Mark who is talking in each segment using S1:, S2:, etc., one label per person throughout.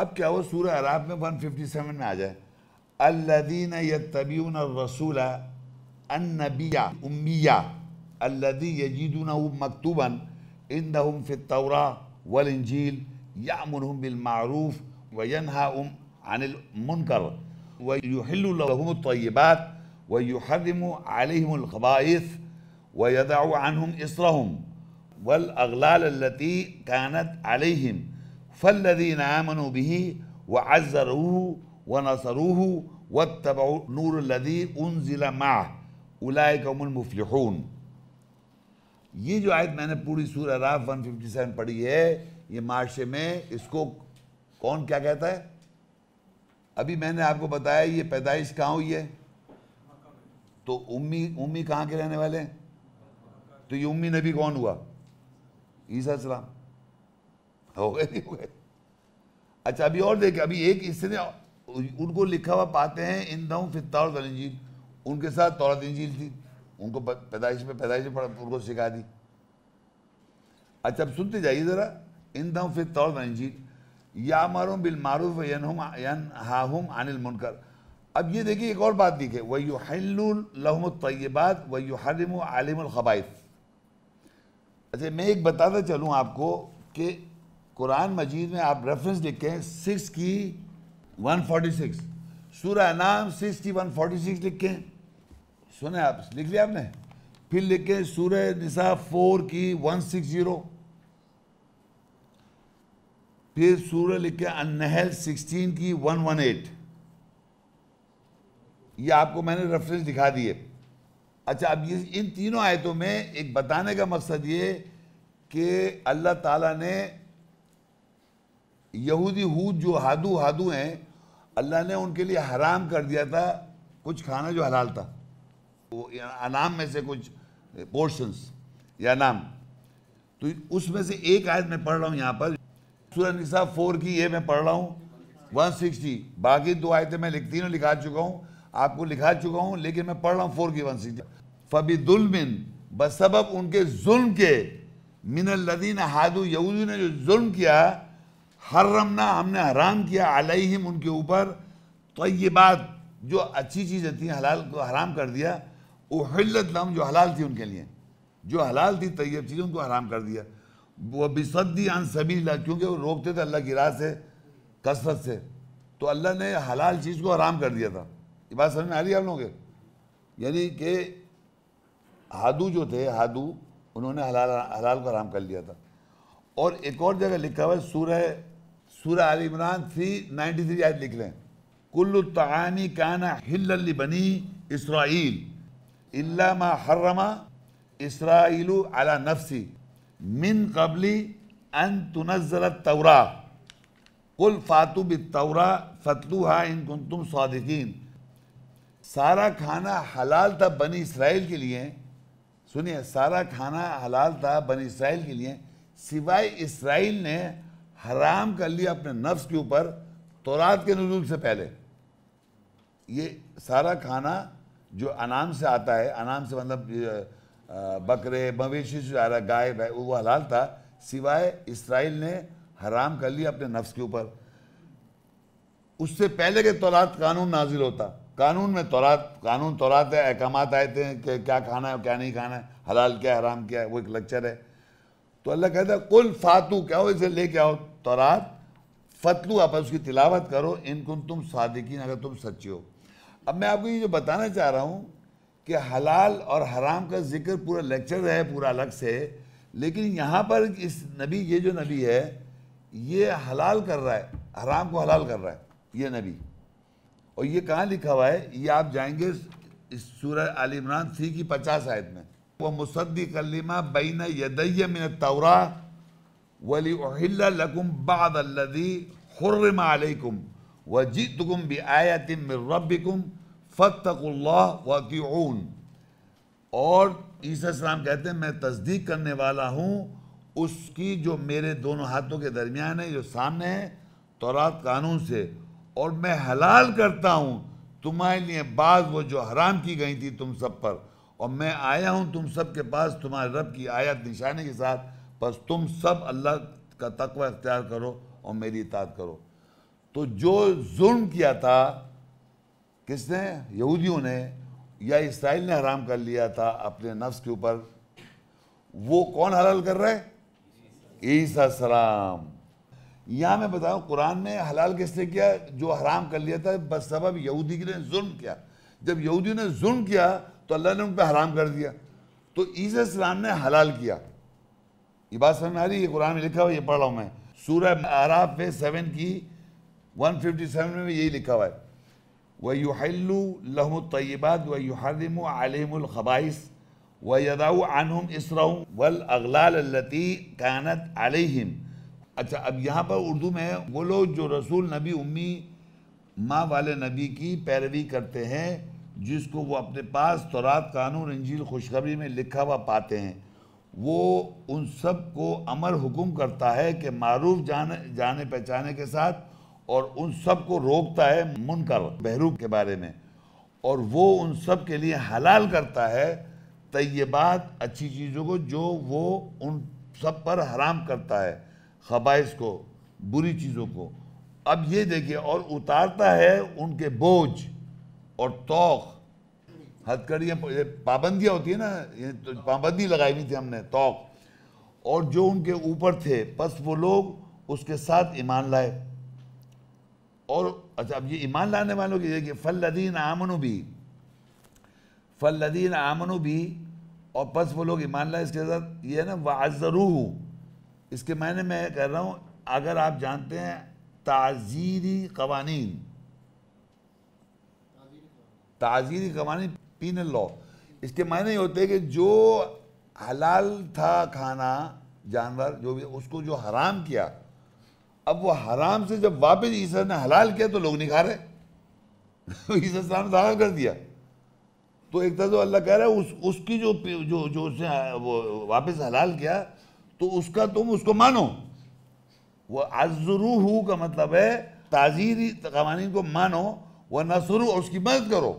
S1: اب کیا وہ سورہ عراب میں 157 میں آ جائے الذين يتبعون الرسول النبي امیا الذي يجدونه مكتوبا عندهم في التوراة والانجيل يأمرهم بالمعروف وينهاهم عن المنكر ويحل لهم الطيبات ويحرم عليهم الخبائث ويدع عنهم اسرهم والاغلال التي كانت عليهم فالذين آمنوا به وعزروه ونصروه واتبعوا نور الذي أنزل معه هم المفلحون ये जो आयत मैंने पूरी सूर अराफ 157 पढ़ी है ये मार्शे में इसको कौन क्या कहता है अभी मैंने आपको बताया ये पैदाइश कहाँ हुई है तो उम्मी उम्मी कहाँ के रहने वाले हैं तो ये उम्मी नबी कौन हुआ ईसा सलाम हो गए नहीं हो गए अच्छा अभी और देखे अभी एक इसने उनको लिखा हुआ पाते हैं इन दम फितार इंजील उनके साथ तौरा इंजील थी उनको पैदाइश में पैदाइश में उनको सिखा दी अच्छा अब सुनते जाइए ज़रा इन दम फितार इंजील या मारूम बिल मारूफ यन हम अनिल मुनकर अब ये देखिए एक और बात दिखे वही हल्लम तैयबात वही हरिम आलिम अच्छा मैं एक बताता चलूँ आपको कि कुरान मजीद में आप रेफरेंस लिखें सिक्स की वन फोर्टी सिक्स सूर्य नाम सिक्स की वन फोर्टी सिक्स लिखें सुने आप लिख लिया आपने फिर लिखें सूर्य निसा फोर की वन सिक्स जीरो फिर सूर्य लिखें अनहल सिक्सटीन की वन वन एट ये आपको मैंने रेफरेंस दिखा दिए अच्छा अब ये इन तीनों आयतों में एक बताने का मकसद ये कि अल्लाह ताला ने यहूदी हूद जो हादू हादू हैं अल्लाह ने उनके लिए हराम कर दिया था कुछ खाना जो हलाल था वो अनाम में से कुछ पोर्शंस या नाम तो उसमें से एक आयत मैं पढ़ रहा हूँ यहाँ पर सूर्य निसा फोर की ये मैं पढ़ रहा हूँ वन सिक्सटी बाकी दो आयतें मैं लिखती हूँ लिखा चुका हूँ आपको लिखा चुका हूँ लेकिन मैं पढ़ रहा हूँ फोर की वन सिक्सटी फबीदुलमिन बसब उनके जुल्म के मिनल लदीन हादू यहूदी ने जो जुल्म किया हर्रमना हमने हराम किया अलैहिम उनके ऊपर तो बात जो अच्छी चीज़ें थी हलाल को हराम कर दिया उहलत लम जो हलाल थी उनके लिए जो हलाल थी तयब चीज़ उनको हराम कर दिया वह बिसदी अन सभी क्योंकि वो रोकते थे अल्लाह की राह से कसरत से तो अल्लाह ने हलाल चीज़ को हराम कर दिया था ये बात समझ में आ रही है आप लोगों के यानी कि हादू जो थे हादू उन्होंने हलाल हलाल को हराम कर लिया था और एक और जगह लिखा हुआ है सूर्य सूर्य आल इमरान थ्री नाइन्टी थ्री आज लिख लें कुल्लु तानी काना हिल बनी इसराइल इल्लामा हर्रमा इसराइल अला नफसी मिन कबली अन तुनजल तौरा कुल फातु फतलू हा इन कुन तुम सारा खाना हलाल था बनी इसराइल के लिए सुनिए सारा खाना हलाल था बनी इसराइल के लिए सिवाय इसराइल ने हराम कर लिया अपने नफ्स के ऊपर तोरात के नजूल से पहले ये सारा खाना जो अनाम से आता है अनाम से मतलब बकरे मवेशी से आ रहा गाय वो हलाल था सिवाय इसराइल ने हराम कर लिया अपने नफ्स के ऊपर उससे पहले के तोरात कानून नाजिल होता कानून में तोरात कानून तोरात है अहकाम आए थे कि क्या खाना है क्या नहीं खाना है हलाल क्या है हराम क्या है वो एक लेक्चर है तो अल्लाह कहता है कुल फातू क्या हो इसे लेके आओ तौरात तो फतलू आप उसकी तिलावत करो इनको तुम सादिकीन अगर तुम सच्चे हो अब मैं आपको ये जो बताना चाह रहा हूँ कि हलाल और हराम का जिक्र पूरा लेक्चर है पूरा अलग से लेकिन यहाँ पर इस नबी ये जो नबी है ये हलाल कर रहा है हराम को हलाल कर रहा है ये नबी और ये कहाँ लिखा हुआ है ये आप जाएंगे इस सूर्य आल इमरान थ्री की पचास आयत में व मुसद्दिक लिमा बैन यदैय मिन तौरा वली लकुम बाद लदी हर्रम अलैकुम व जीतकुम बि आयतिम रब्बिकुम फ़तकुल्लाह वकीऊन और ईसा इस्लाम कहते हैं मैं तस्दीक करने वाला हूँ उसकी जो मेरे दोनों हाथों के दरमियान है जो सामने है तौरात कानून से और मैं हलाल करता हूँ तुम्हारे लिए बाज वो जो हराम की गई थी तुम सब पर और मैं आया हूँ तुम सब के पास तुम्हारे रब की आयत निशानी के साथ बस तुम सब अल्लाह का तकवा इख्तियार करो और मेरी इताद करो तो जो जुल्म किया था किसने यहूदियों ने या इसराइल ने हराम कर लिया था अपने नफ्स के ऊपर वो कौन हलाल कर रहे ईसा सलाम यहाँ मैं बताऊँ कुरान में हलाल किसने किया जो हराम कर लिया था बस सब यहूदी ने जुल्म किया जब यहूदियों ने जुल्म किया तो अल्लाह ने उन पर हराम कर दिया तो ईसराम ने हलाल किया ये बात समझ में आ रही है कुरान में लिखा हुआ ये पढ़ रहा हूँ मैं सूरह आराफ पे सेवन की 157 में यही लिखा हुआ है वयुहल्लू लहम तय्यबात वयुहरम आलमलखबाइस व यदाऊ आनहम इसरा वल अगलालती कानत आलहिम अच्छा अब यहाँ पर उर्दू में वो लोग जो रसूल नबी उम्मी माँ वाले नबी की पैरवी करते हैं जिसको वो अपने पास तौरात कानून इंजील खुशखबरी में लिखा हुआ पाते हैं वो उन सब को अमर हुकुम करता है कि मारूफ़ जाने जाने पहचाने के साथ और उन सब को रोकता है मुनकर बहरूब के बारे में और वो उन सब के लिए हलाल करता है तयबात अच्छी चीज़ों को जो वो उन सब पर हराम करता है खबाइश को बुरी चीज़ों को अब ये देखिए और उतारता है उनके बोझ और तोक हथकड़ी पाबंदियाँ होती है ना ये तो पाबंदी लगाई हुई थी हमने तोक और जो उनके ऊपर थे बस वो लोग उसके साथ ईमान लाए और अच्छा अब ये ईमान लाने वालों की देखिए लदीन आमनु भी फल लदीन आमनु भी और बस वो लोग ईमान लाए इसके साथ ये है ना वाजरूह इसके मायने मैं कह रहा हूँ अगर आप जानते हैं ताज़ीरी कवानीन ताजीरी कवानी पीनल लॉ इसके मायने ये होते हैं कि जो हलाल था खाना जानवर जो भी उसको जो हराम किया अब वो हराम से जब वापस ईसा ने हलाल किया तो लोग नहीं खा रहे ईसा ने हलाल कर दिया तो एक तरह से अल्लाह कह रहा है उस उसकी जो जो जो उसने वो वापस हलाल किया तो उसका तुम उसको मानो वो अजरू का मतलब है ताजीरी कवानीन को मानो वह नसरू और उसकी मदद करो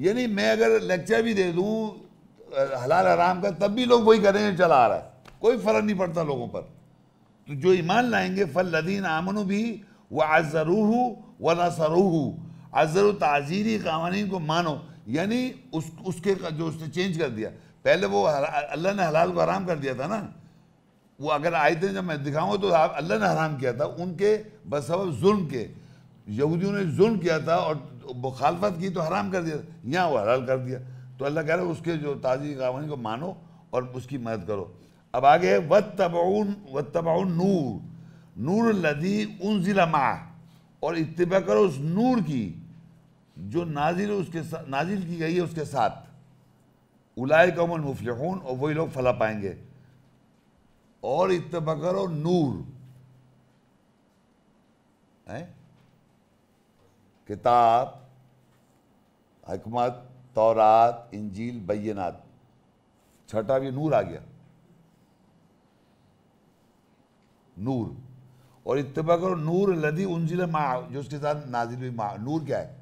S1: यानी मैं अगर लेक्चर भी दे दूँ हलाल आराम का तब भी लोग वही करें चला आ रहा है कोई फ़र्क नहीं पड़ता लोगों पर तो जो ईमान लाएंगे फल लदीन आमन भी व अज़रूह व नसरूह अज़र ताजीरी कवानी को मानो यानी उस उसके जो उसने चेंज कर दिया पहले वो अल्लाह ने हलाल को हराम कर दिया था ना वो अगर आए थे जब मैं दिखाऊँ तो अल्लाह ने हराम किया था उनके बसब जुल्म के यहूदियों ने जुल्म किया था और मुखालफत की तो हराम कर दिया यहाँ वो हलाल कर दिया तो अल्लाह कह रहे है उसके जो ताज़ी कवानी को मानो और उसकी मदद करो अब आगे है व तबाउन व तबाउन नूर नूर लदी उन ज़िला और इतबा करो उस नूर की जो नाजिल उसके साथ नाजिल की गई है उसके साथ उलाए कमल मुफलहून और वही लोग फला पाएंगे और इतबा करो नूर है किताब हकमत तौरात इंजील बैनात छठा भी नूर आ गया नूर और इतफा करो नूर लदी उंजिल माँ जो उसके साथ नाजिल हुई माँ नूर क्या है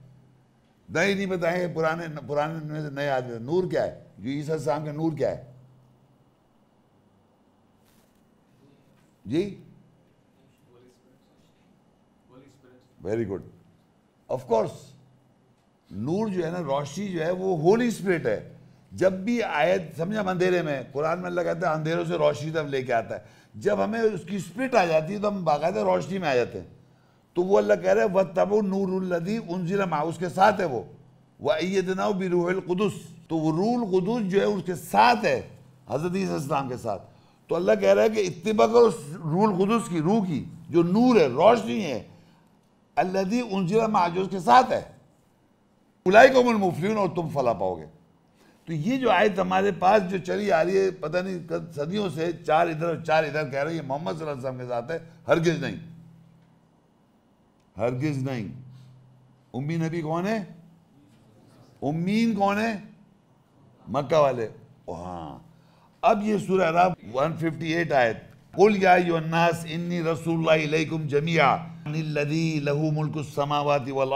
S1: नए नहीं बताए पुराने पुराने में से नए आदमी नूर क्या है जो ईसा शाम का नूर क्या है जी वेरी गुड ऑफ कोर्स नूर जो है ना रोशनी जो है वो होली स्पिरिट है जब भी आयत समझा अंधेरे में कुरान में अल्लाह कहता है अंधेरों से रोशनी तब लेके आता है जब हमें उसकी स्पिरिट आ जाती है तो हम बाकायदा रोशनी में आ जाते हैं तो वो अल्लाह कह रहे हैं वह तब नूरदी उनजिला मा उसके साथ है वो वह रूह बिरूहलकुदस तो वो रूल कुदस जो है उसके साथ है हज़रत इस्लाम के साथ तो अल्लाह कह रहा है कि इतबा करो रूल कुदस की रूह की जो नूर है रोशनी है अल्लदी उनजिला माजूज के साथ है उलाई को मुफलिन और तुम फला पाओगे तो ये जो आयत हमारे पास जो चली आ रही है पता नहीं सदियों से चार इधर और चार इधर कह रहे हैं मोहम्मद वसल्लम के साथ है हरगिज नहीं हरगिज नहीं उम्मी नबी कौन है उम्मीन कौन है मक्का वाले हाँ अब ये सूर्य अराब एट आयत कुल या यो नास इन्नी रसूलुल्लाह इलैकुम जमिया लदी लहू तहतदून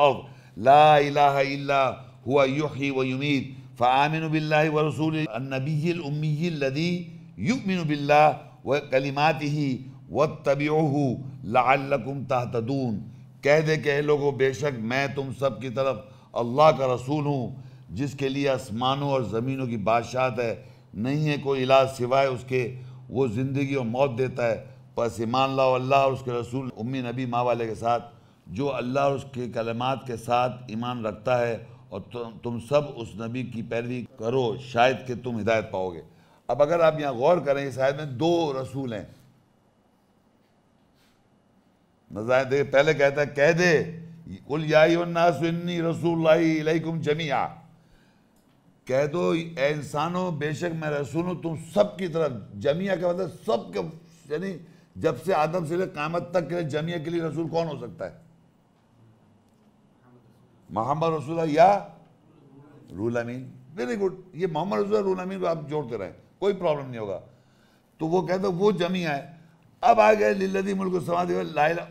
S1: कह दे कह लोगो बेशक मैं तुम सब की तरफ अल्लाह का रसूल हूँ जिसके लिए आसमानों और ज़मीनों की बादशाहत है नहीं है कोई इलाज सिवाय उसके वो ज़िंदगी और मौत देता है बस ईमान लाओ अल्लाह और उसके रसूल उम्मी नबी माँ वाले के साथ जो अल्लाह और उसके कलमात के साथ ईमान रखता है और तुम तुम सब उस नबी की पैरवी करो शायद कि तुम हिदायत पाओगे अब अगर आप यहाँ गौर करें इस आयत में दो रसूल हैं नजायत देखिए पहले कहता है कह दे कुल यानी रसूल जमिया कह दो ए इंसानों बेशक मैं रसूल हूँ तुम सब की तरफ जमिया के मतलब सब के यानी जब से आदम से कामत तक के जमिया के लिए रसूल कौन हो सकता है मोहम्मद रसूल या रूल अमीन वेरी गुड ये मोहम्मद रसूल रूल अमीन को आप जोड़ते रहे कोई प्रॉब्लम नहीं होगा तो वो कहते वो जमिया है अब आ गए लिल्लदी मुल्क समाज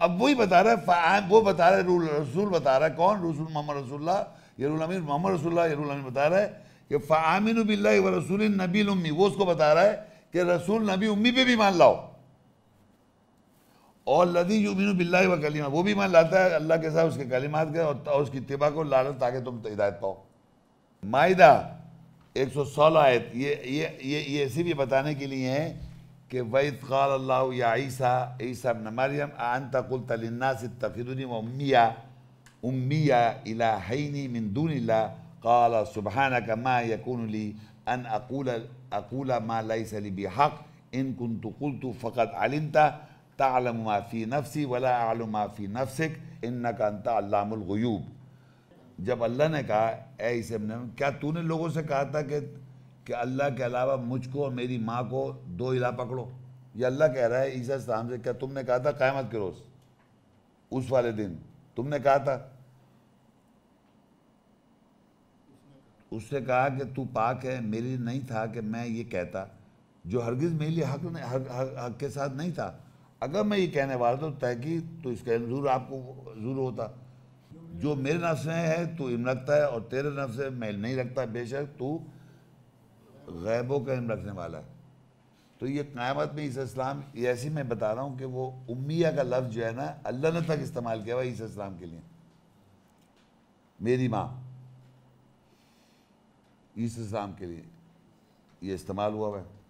S1: अब वही बता रहे हैं वो बता रहा रूल रसूल बता रहा है कौन रसूल मोहम्मद रसुल्ला ये रूल अमीन मोहम्मद रसुल्ला ये रूल अमीन बता रहा है कि फ़ामिन बिल्ला रसूल नबी उम्मी वो उसको बता रहा है कि रसूल नबी उम्मी पे भी मान लाओ और लदी यूमिन बिल्ला व कलीमा वो भी ईमान लाता है अल्लाह के साथ उसके कलिमात का और उसकी इतबा को लालत ताकि तुम हिदायत पाओ मायदा 116 आयत ये ये ये ये ऐसी भी बताने के लिए है कि वैद क़ाल अल्लाह या ईसा ईसा न मरियम आनता कुल तलन्नास तफिदनी व उम्मिया उम्मिया इला हैनी मिन दूनिल्ला قال سبحانك ما يكون لي أن أقول أقول ما ليس لي بحق إن كنت قلت فقد علمت تعلم ما في नफसी वला आलम मा फ़ी नफसिक इन्ना का अंता अल्लामगयूब जब अल्लाह ने कहा ए इसमन क्या तूने लोगों से कहा था कि कि अल्लाह के अलावा मुझको और मेरी माँ को दो इला पकड़ो ये अल्लाह कह रहा है ईसा इस्लाम से क्या तुमने कहा था क़्यामत के रोज़ उस वाले दिन तुमने कहा था उससे कहा कि तू पाक है मेरे लिए नहीं था कि मैं ये कहता जो हरगिज़ मेरे लिए हक, हक के साथ नहीं था अगर मैं ये कहने वाला था तहकी तो, तो इसका जरूर आपको जरूर होता जो मेरे नफ्स है तो इम रखता है और तेरे नफ्स में मैं नहीं रखता बेशक तू गैबों का इम रखने वाला है तो ये क़्यामत में ईसा इस्लाम ऐसी मैं बता रहा हूँ कि वो उम्मिया का लफ्ज़ जो है ना अल्लाह ने तक इस्तेमाल किया हुआ ईसा इस्लाम के लिए मेरी माँ ईसा इस्लाम के लिए ये इस्तेमाल हुआ हुआ है